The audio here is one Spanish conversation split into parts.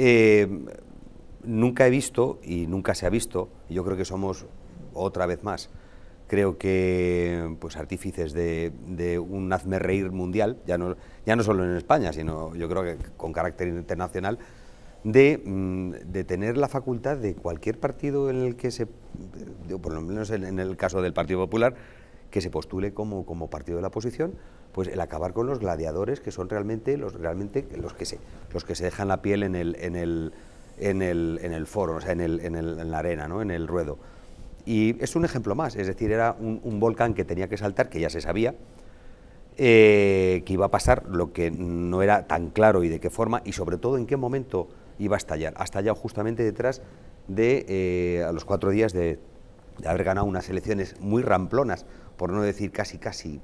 Eh, nunca he visto y nunca se ha visto, y yo creo que somos otra vez más, creo que pues artífices de, un hazme reír mundial, ya no, ya no solo en España, sino yo creo que con carácter internacional, de, mm, tener la facultad de cualquier partido en el que se, por lo menos en, el caso del Partido Popular, que se postule como, partido de la oposición, pues el acabar con los gladiadores que son realmente los, realmente los, que, se, los que se dejan la piel en el, en el, en el, foro, o sea, en, el, en, el, en la arena, en el ruedo. Y es un ejemplo más, es decir, era un, volcán que tenía que saltar, que ya se sabía, eh, que iba a pasar, lo que no era tan claro y de qué forma, y sobre todo en qué momento iba a estallar. Ha estallado justamente detrás de eh, a los cuatro días de, de haber ganado unas elecciones muy ramplonas, por no decir casi, casi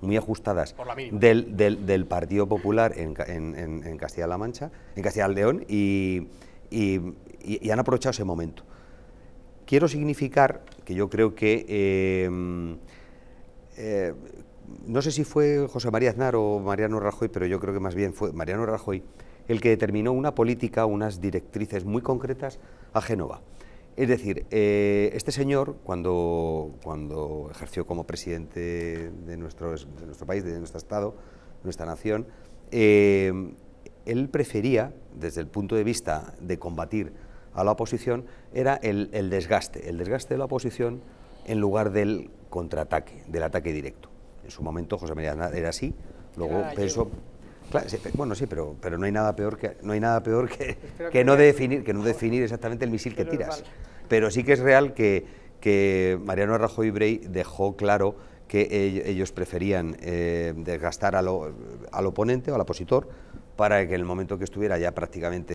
muy ajustadas del, Partido Popular en, Castilla-La Mancha, en castilla León, y, han aprovechado ese momento. Quiero significar que yo creo que, eh, eh, no sé si fue José María Aznar o Mariano Rajoy, pero yo creo que más bien fue Mariano Rajoy el que determinó una política, unas directrices muy concretas a Génova. Es decir, eh, este señor, cuando, cuando ejerció como presidente de nuestro, nuestro país, de nuestro Estado, de nuestra nación, eh, él prefería, desde el punto de vista de combatir a la oposición, era el, desgaste, el desgaste de la oposición en lugar del contraataque, del ataque directo. En su momento José María era así, luego pensó, bueno, sí, pero, pero no hay nada peor que no, hay nada peor que, que, no definir, que no definir exactamente el misil que tiras. Pero sí que es real que, que Mariano Rajoy Brey dejó claro que e, ellos preferían eh, desgastar al oponente o al opositor para que en el momento que estuviera ya prácticamente